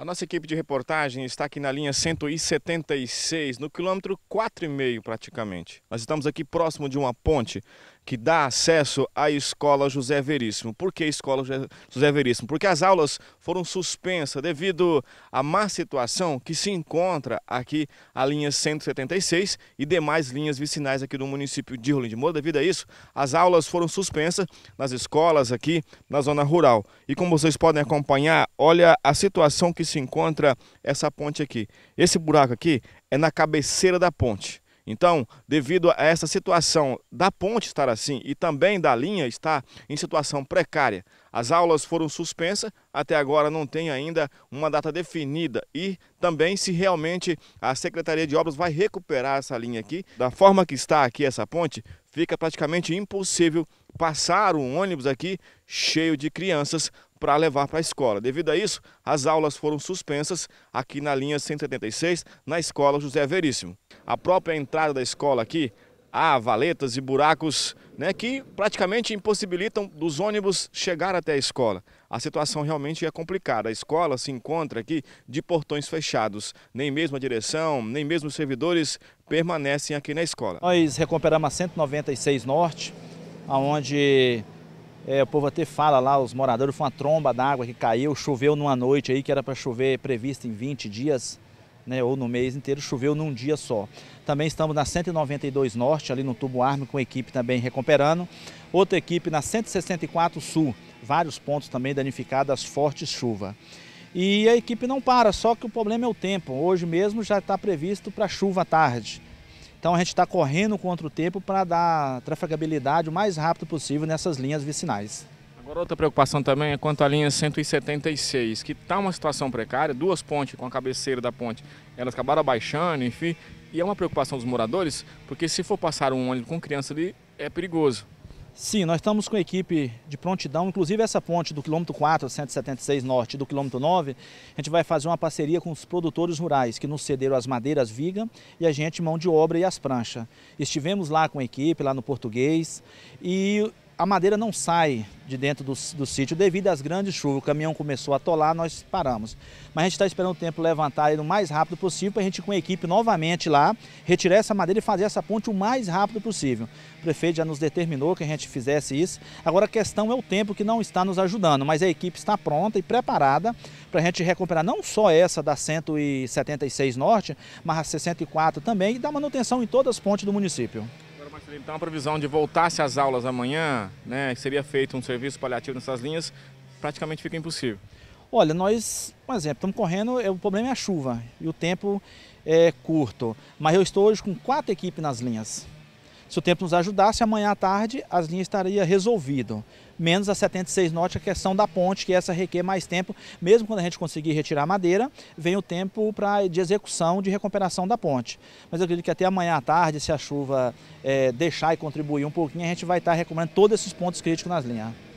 A nossa equipe de reportagem está aqui na linha 176, no quilômetro 4,5 praticamente. Nós estamos aqui próximo de uma ponte que dá acesso à Escola José Veríssimo. Por que Escola José Veríssimo? Porque as aulas foram suspensas devido à má situação que se encontra aqui a linha 176 e demais linhas vicinais aqui do município de Rolim de Moura. Devido a isso, as aulas foram suspensas nas escolas aqui na zona rural. E como vocês podem acompanhar, olha a situação que se encontra essa ponte aqui. Esse buraco aqui é na cabeceira da ponte. Então, devido a essa situação da ponte estar assim e também da linha estar em situação precária, as aulas foram suspensas, até agora não tem ainda uma data definida e também se realmente a Secretaria de Obras vai recuperar essa linha aqui. Da forma que está aqui essa ponte, fica praticamente impossível passar um ônibus aqui cheio de crianças para levar para a escola. Devido a isso, as aulas foram suspensas aqui na linha 176, na escola José Veríssimo. A própria entrada da escola aqui há valetas e buracos né, que praticamente impossibilitam dos ônibus chegar até a escola. A situação realmente é complicada. A escola se encontra aqui de portões fechados. Nem mesmo a direção, nem mesmo os servidores permanecem aqui na escola. Nós recuperamos a 196 Norte, onde é, o povo até fala lá, os moradores, foi uma tromba d'água que caiu, choveu numa noite aí, que era para chover previsto em 20 dias, né, ou no mês inteiro, choveu num dia só. Também estamos na 192 Norte, ali no Tubo Arme, com equipe também recuperando. Outra equipe na 164 Sul, vários pontos também danificados, fortes chuva. E a equipe não para, só que o problema é o tempo. Hoje mesmo já está previsto para chuva à tarde. Então a gente está correndo contra o tempo para dar trafegabilidade o mais rápido possível nessas linhas vicinais. Agora outra preocupação também é quanto à linha 176, que está uma situação precária, duas pontes com a cabeceira da ponte, elas acabaram abaixando, enfim, e é uma preocupação dos moradores, porque se for passar um ônibus com criança ali, é perigoso. Sim, nós estamos com a equipe de prontidão, inclusive essa ponte do quilômetro 4, 176 norte, do quilômetro 9, a gente vai fazer uma parceria com os produtores rurais que nos cederam as madeiras viga e a gente mão de obra e as pranchas. Estivemos lá com a equipe, lá no português, e a madeira não sai de dentro do, do sítio devido às grandes chuvas. O caminhão começou a atolar, nós paramos. Mas a gente está esperando o tempo levantar o mais rápido possível para a gente, com a equipe novamente lá, retirar essa madeira e fazer essa ponte o mais rápido possível. O prefeito já nos determinou que a gente fizesse isso. Agora a questão é o tempo que não está nos ajudando, mas a equipe está pronta e preparada para a gente recuperar não só essa da 176 Norte, mas a 64 também e dar manutenção em todas as pontes do município. Então a previsão de voltar-se às aulas amanhã, né, seria feito um serviço paliativo nessas linhas, praticamente fica impossível. Olha, nós, por exemplo, estamos correndo, é, o problema é a chuva e o tempo é curto. Mas eu estou hoje com quatro equipes nas linhas. Se o tempo nos ajudasse, amanhã à tarde as linhas estariam resolvidas. Menos a 76 norte, a questão da ponte, que essa requer mais tempo. Mesmo quando a gente conseguir retirar a madeira, vem o tempo pra, de execução, de recuperação da ponte. Mas eu acredito que até amanhã à tarde, se a chuva é, deixar e contribuir um pouquinho, a gente vai estar tá recomendando todos esses pontos críticos nas linhas.